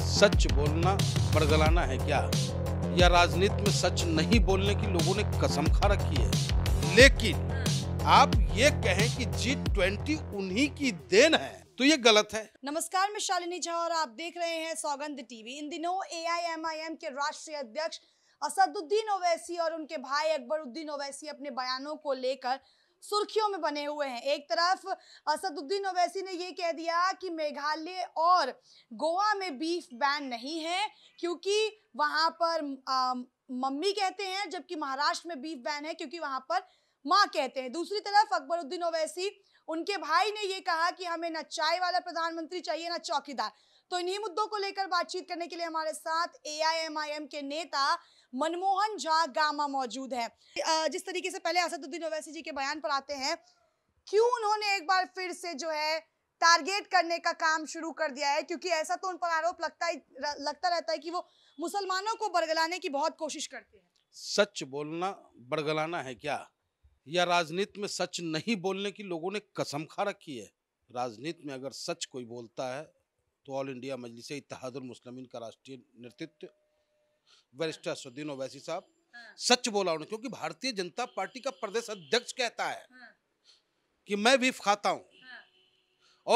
सच बोलना बड़गलाना है क्या या राजनीति में सच नहीं बोलने की लोगों ने कसम खा रखी है लेकिन आप ये कहें कि जी ट्वेंटी उन्हीं की देन है तो ये गलत है नमस्कार मैं शालिनी झा और आप देख रहे हैं सौगंध टीवी इन दिनों ए के राष्ट्रीय अध्यक्ष असदुद्दीन ओवैसी और उनके भाई अकबरुद्दीन ओवैसी अपने बयानों को लेकर सुर्खियों में बने हुए हैं एक तरफ असदुद्दीन ओवैसी ने यह कह दिया कि मेघालय और गोवा में बीफ बैन नहीं है क्योंकि वहां पर आ, मम्मी कहते हैं जबकि महाराष्ट्र में बीफ बैन है क्योंकि वहां पर माँ कहते हैं दूसरी तरफ अकबरुद्दीन ओवैसी उनके भाई ने यह कहा कि हमें ना चाय वाला प्रधानमंत्री चाहिए ना चौकीदार तो इन्हीं मुद्दों को लेकर बातचीत करने के लिए हमारे साथ ए के नेता मनमोहन झा गामा मौजूद है जिस तरीके से पहले असदुद्दीन ओवैसी जी के बयान पर आते हैं क्यों उन्होंने एक बार फिर से जो है टारगेट करने का काम शुरू कर दिया है क्योंकि ऐसा तो उन पर आरोप लगता ही लगता रहता है कि वो मुसलमानों को बरगलाने की बहुत कोशिश करते हैं सच बोलना बरगलाना है क्या या राजनीति में सच नहीं बोलने की लोगों ने कसम खा रखी है राजनीति में अगर सच कोई बोलता है तो ऑल इंडिया मजलिस इतिहादुल मुस्लिम का राष्ट्रीय नेतृत्व वरिष्ठ असुद्दीन ओवैसी साहब हाँ। सच बोला उन्होंने क्योंकि भारतीय जनता पार्टी का प्रदेश अध्यक्ष कहता है हाँ। कि मैं भी खाता हूं हाँ।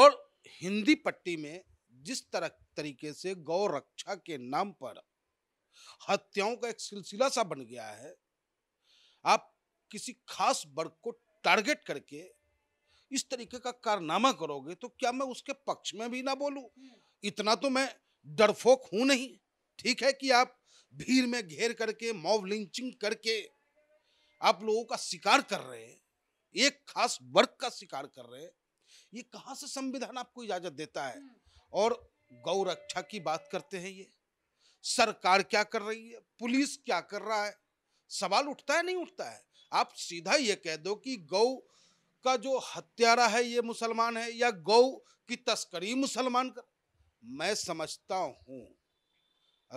और हिंदी पट्टी में जिस तरह तरीके से गौ रक्षा के नाम पर हत्याओं का एक सिलसिला सा बन गया है आप किसी खास वर्ग को टारगेट करके इस तरीके का कारनामा करोगे तो क्या मैं उसके पक्ष में भी ना बोलूं हम्म। इतना तो मैं डरफोक हूं नहीं ठीक है कि आप भीड़ में घेर करके मॉब लिंचिंग करके आप लोगों का शिकार कर रहे हैं एक खास वर्ग का शिकार कर रहे हैं ये कहाँ से संविधान आपको इजाजत देता है हम्म। और गौ रक्षा की बात करते हैं ये सरकार क्या कर रही है पुलिस क्या कर रहा है सवाल उठता है नहीं उठता है आप सीधा ये कह दो कि गौ का जो हत्यारा है ये मुसलमान है या गौ की तस्करी मुसलमान कर मैं समझता हूँ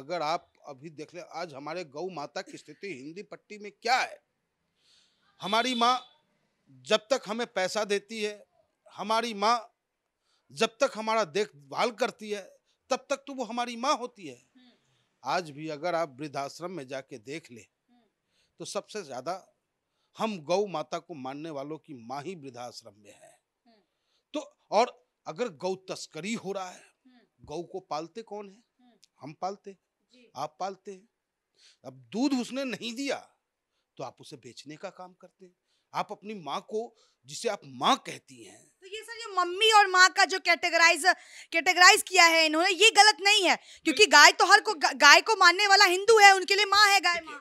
अगर आप अभी देख ले आज हमारे गौ माता की स्थिति हिंदी पट्टी में क्या है हमारी माँ जब तक हमें पैसा देती है हमारी माँ जब तक हमारा देखभाल करती है तब तक तो वो हमारी माँ होती है हम्म। आज भी अगर आप वृद्धाश्रम में जाके देख ले हम्म। तो सबसे ज़्यादा हम गौ माता को मानने वालों की माँ ही वृद्धाश्रम में है हम्म। तो और अगर गौ तस्करी हो रहा है गौ को पालते कौन है हम पालते हैं आप पालते हैं अब दूध उसने नहीं दिया तो आप उसे बेचने का काम करते हैं आप अपनी माँ को जिसे आप माँ कहती हैं तो ये सर ये मम्मी और माँ का जो कैटेगराइज कैटेगराइज किया है इन्होंने ये गलत नहीं है क्योंकि गाय तो हर को गाय को मानने वाला हिंदू है उनके लिए माँ है गाय माँ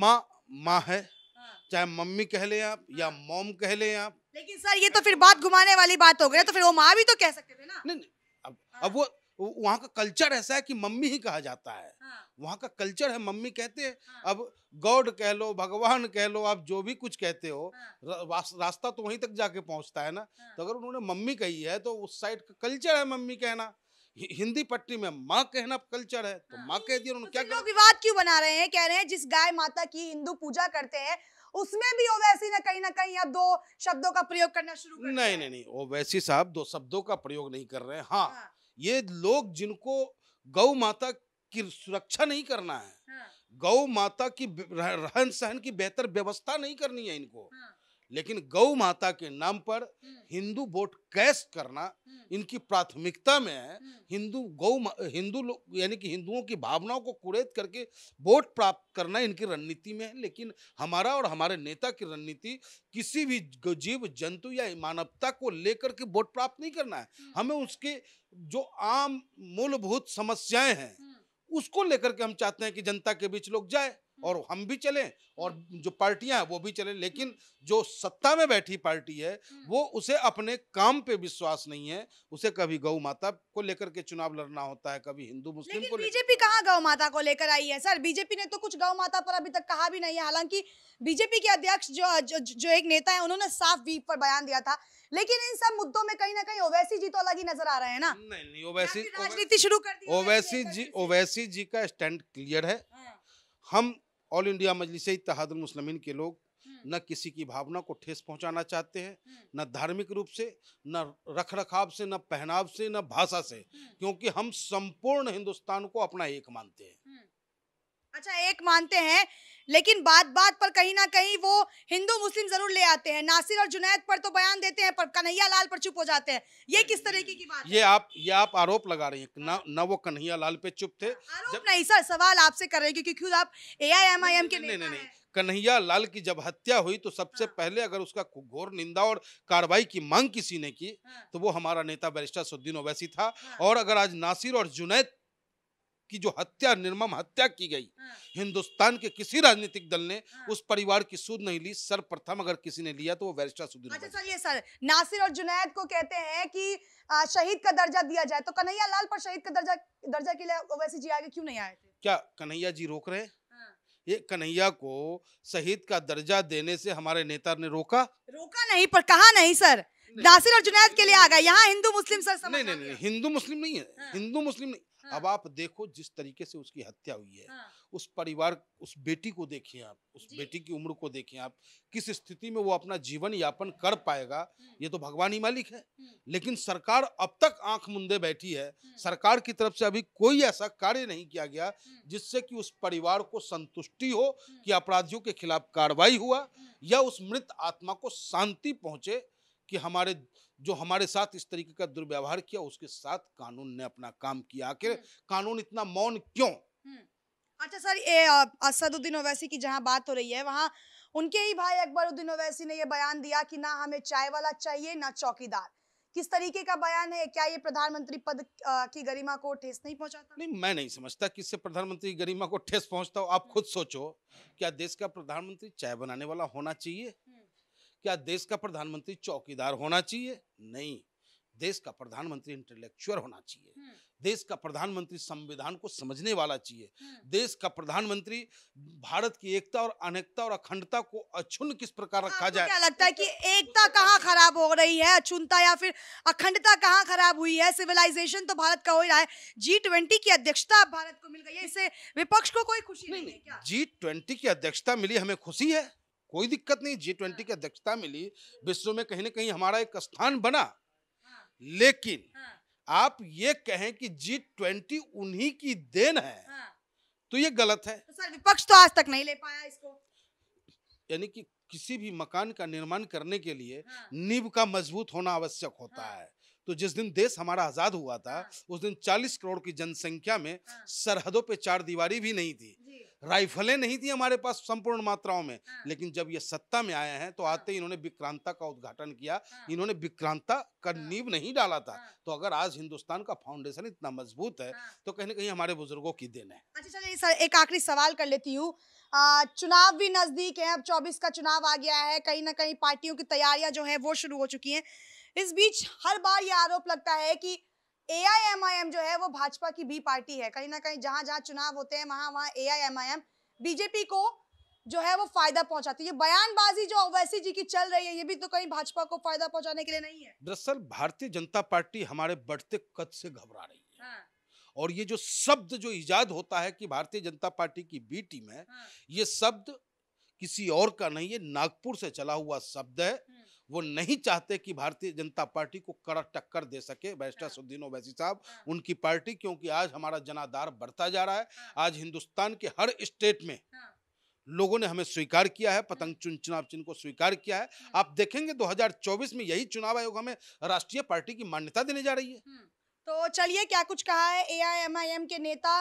माँ माँ है हाँ। चाहे मम्मी कह लें आप या हाँ। मॉम कह लें आप लेकिन सर ये तो फिर बात घुमाने वाली बात हो गई तो फिर वो माँ भी तो कह सकते थे ना नहीं, नहीं अब अब हाँ। वो वहाँ का कल्चर ऐसा है कि मम्मी ही कहा जाता है हाँ। वहाँ का कल्चर है मम्मी कहते हैं हाँ। अब गॉड कह लो भगवान कह लो आप जो भी कुछ कहते हो हाँ। रास्ता तो वहीं तक जाके पहुँचता है ना हाँ। तो अगर उन्होंने मम्मी कही है तो उस साइड का कल्चर है मम्मी कहना हिंदी पट्टी में माँ कहना कल्चर है तो हाँ। माँ कह दिया उन्होंने तो क्या लोग विवाद क्यों बना रहे हैं कह रहे हैं जिस गाय माता की हिंदू पूजा करते हैं उसमें भी ओवैसी ने कहीं ना कहीं आप दो शब्दों का प्रयोग करना शुरू नहीं नहीं नहीं ओवैसी साहब दो शब्दों का प्रयोग नहीं कर रहे हैं हाँ, हाँ ये लोग जिनको गौ माता की सुरक्षा नहीं करना है हाँ। गौ माता की रहन सहन की बेहतर व्यवस्था नहीं करनी है इनको हाँ। लेकिन गौ माता के नाम पर हम्म। हिंदू वोट कैश करना हम्म। इनकी प्राथमिकता में है हम्म। हिंदू गौ हिंदू लोग यानी कि हिंदुओं की भावनाओं को कुरेद करके वोट प्राप्त करना इनकी रणनीति में है लेकिन हमारा और हमारे नेता की रणनीति किसी भी जीव जंतु या मानवता को लेकर के वोट प्राप्त नहीं करना है हमें उसके जो आम मूलभूत समस्याएं हैं उसको लेकर के हम चाहते हैं कि जनता के बीच लोग जाए और हम्म। हम भी चलें और हम्म। जो पार्टियां हैं वो भी चलें लेकिन जो सत्ता में बैठी पार्टी है हम्म। वो उसे अपने काम पे विश्वास नहीं है उसे कभी गौ माता को लेकर के चुनाव लड़ना होता है कभी हिंदू मुस्लिम को बीजेपी कहाँ गौ माता को लेकर आई है सर बीजेपी ने तो कुछ गौ माता पर अभी तक कहा भी नहीं है हालांकि बीजेपी के अध्यक्ष जो, जो जो एक नेता है उन्होंने साफ वीप पर बयान दिया था लेकिन इन सब मुद्दों में कहीं ना कहीं ओवैसी जी तो अलग ही नजर आ रहे हैं ना नहीं नहीं ओवैसी राजनीति शुरू कर दी ओवैसी जी ओवैसी जी का स्टैंड क्लियर है हाँ। हम ऑल इंडिया मजलिस तहादमसलमिन के लोग हम्म। न किसी की भावना को ठेस पहुंचाना चाहते हैं हम्म। न धार्मिक रूप से न रख रखाव से न पहनाव से न भाषा से हम्म। क्योंकि हम संपूर्ण हिंदुस्तान को अपना एक मानते हैं अच्छा एक मानते हैं लेकिन बात बात पर कहीं ना कहीं वो हिंदू मुस्लिम जरूर ले आते हैं नासिर और जुनैद पर तो बयान देते हैं पर कन्हैया लाल पर चुप हो जाते हैं ये किस तरीके की बात ये आप ये आप आरोप लगा रही हैं ना ना वो कन्हैया लाल पे चुप थे हाँ, जब नहीं सर सवाल आपसे कर रहे क्योंकि खुद आप ए आई एम आई एम के नहीं नहीं कन्हैया लाल की जब हत्या हुई तो सबसे हाँ। पहले अगर उसका घोर निंदा और कार्रवाई की मांग किसी ने की हाँ। तो वो हमारा नेता बैरिस्टर सुद्दीन ओवैसी था हाँ। और अगर आज नासिर और जुनैद की जो हत्या निर्मम हत्या की गई हाँ। हिंदुस्तान के किसी राजनीतिक दल ने हाँ। उस परिवार की सूद नहीं ली सर्वप्रथम अगर किसी ने लिया तो वो बैरिस्टर सुधीर अच्छा चलिए सर नासिर और जुनैद को कहते हैं कि शहीद का दर्जा दिया जाए तो कन्हैया लाल पर शहीद का दर्जा दर्जा के लिए ओवैसी जी आगे क्यों नहीं आए थे क्या कन्हैया जी रोक रहे हाँ। ये कन्हैया को शहीद का दर्जा देने से हमारे नेता ने रोका रोका नहीं पर कहा नहीं सर नासिर और जुनैद के लिए आ गए यहाँ हिंदू मुस्लिम सर नहीं नहीं नहीं हिंदू मुस्लिम नहीं है हिंदू मुस्लिम नहीं हाँ। अब आप देखो जिस तरीके से उसकी हत्या हुई है हाँ। उस परिवार उस बेटी को देखिए आप उस बेटी की उम्र को देखिए आप किस स्थिति में वो अपना जीवन यापन कर पाएगा ये तो भगवान ही मालिक है लेकिन सरकार अब तक आंख मुंदे बैठी है सरकार की तरफ से अभी कोई ऐसा कार्य नहीं किया गया जिससे कि उस परिवार को संतुष्टि हो कि अपराधियों के खिलाफ कार्रवाई हुआ या उस मृत आत्मा को शांति पहुंचे कि हमारे जो हमारे साथ इस तरीके का दुर्व्यवहार किया उसके साथ कानून ने अपना काम किया आखिर हम्म। कानून इतना मौन क्यों हम्म। अच्छा सर ये असदुद्दीन ओवैसी की जहाँ बात हो रही है वहाँ उनके ही भाई अकबरुद्दीन ओवैसी ने यह बयान दिया कि ना हमें चाय वाला चाहिए ना चौकीदार किस तरीके का बयान है क्या ये प्रधानमंत्री पद की गरिमा को ठेस नहीं पहुंचाता नहीं मैं नहीं समझता किससे प्रधानमंत्री गरिमा को ठेस पहुंचता हो आप हम्म। खुद सोचो क्या देश का प्रधानमंत्री चाय बनाने वाला होना चाहिए क्या देश का प्रधानमंत्री चौकीदार होना चाहिए नहीं देश का प्रधानमंत्री इंटेलेक्चुअल होना चाहिए हम्म। देश का प्रधानमंत्री संविधान को समझने वाला चाहिए हम्म। देश का प्रधानमंत्री भारत की एकता और अनेकता और अखंडता को अक्षुण किस प्रकार रखा जाए क्या लगता है कि एकता कहाँ खराब हो रही है अक्षुणता या फिर अखंडता कहाँ खराब हुई है सिविलाइजेशन तो भारत का हो ही रहा है जी ट्वेंटी की अध्यक्षता भारत को मिल गई है इसे विपक्ष को कोई खुशी नहीं है जी ट्वेंटी की अध्यक्षता मिली हमें खुशी है कोई दिक्कत नहीं जी ट्वेंटी की हाँ। अध्यक्षता मिली विश्व में कहीं ना कहीं हमारा एक स्थान बना हाँ। लेकिन हाँ। आप ये कहें कि जी ट्वेंटी उन्हीं की देन है तो ये गलत है तो सर विपक्ष तो आज तक नहीं ले पाया इसको यानी कि किसी भी मकान का निर्माण करने के लिए नींब का मजबूत होना आवश्यक होता है तो जिस दिन देश हमारा आज़ाद हुआ था हाँ। उस दिन 40 करोड़ की जनसंख्या में हाँ। सरहदों पे चार दीवारी भी नहीं थी राइफलें नहीं थी हमारे पास संपूर्ण मात्राओं में हाँ। लेकिन जब ये सत्ता में आए हैं तो आते ही इन्होंने विक्रांता का उद्घाटन किया इन्होंने विक्रांता का नींव नहीं डाला था तो अगर आज हिंदुस्तान का फाउंडेशन इतना मजबूत है तो कहीं ना कहीं हमारे बुजुर्गों की देन है अच्छा एक आखिरी सवाल कर लेती हूँ चुनाव भी नज़दीक है अब चौबीस का चुनाव आ गया है कहीं ना कहीं पार्टियों की तैयारियां जो है वो शुरू हो चुकी हैं इस बीच हर बार ये आरोप लगता है कि एआईएमआईएम जो है वो भाजपा की भी पार्टी है कहीं ना कहीं जहां जहां चुनाव होते हैं वहां वहां एआईएमआईएम बीजेपी को जो है वो फायदा पहुंचाती है बयानबाजी जो ओवैसी जी की चल रही है ये भी तो कहीं भाजपा को फायदा पहुंचाने के लिए नहीं है दरअसल भारतीय जनता पार्टी हमारे बढ़ते कद से घबरा रही है हाँ। और ये जो शब्द जो इजाद होता है कि भारतीय जनता पार्टी की बी टीम है हाँ। ये शब्द किसी और का नहीं है नागपुर से चला हुआ शब्द है हम्म। वो नहीं चाहते कि भारतीय जनता पार्टी को कड़ा टक्कर दे सके बैरिस्टर हाँ। सुद्दीन ओवैसी साहब हाँ। उनकी पार्टी क्योंकि आज हमारा जनाधार बढ़ता जा रहा है हाँ। आज हिंदुस्तान के हर स्टेट में लोगों ने हमें स्वीकार किया है पतंग चुन चुनाव चिन्ह को स्वीकार किया है आप देखेंगे 2024 में यही चुनाव आयोग हमें राष्ट्रीय पार्टी की मान्यता देने जा रही है तो चलिए क्या कुछ कहा है एआईएमआईएम के नेता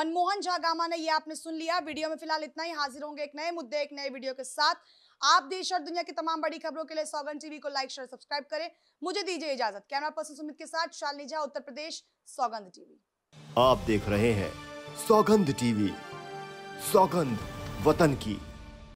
मनमोहन झागामा ने ये आपने सुन लिया वीडियो में फिलहाल इतना ही हाजिर होंगे एक नए मुद्दे एक नए वीडियो के साथ आप देश और दुनिया की तमाम बड़ी खबरों के लिए सौगन टीवी को लाइक शेयर सब्सक्राइब करें मुझे दीजिए इजाजत कैमरा पर्सन सुमित के साथ शालिनी झा उत्तर प्रदेश सौगंध टीवी आप देख रहे हैं सौगंध टीवी सौगंध वतन की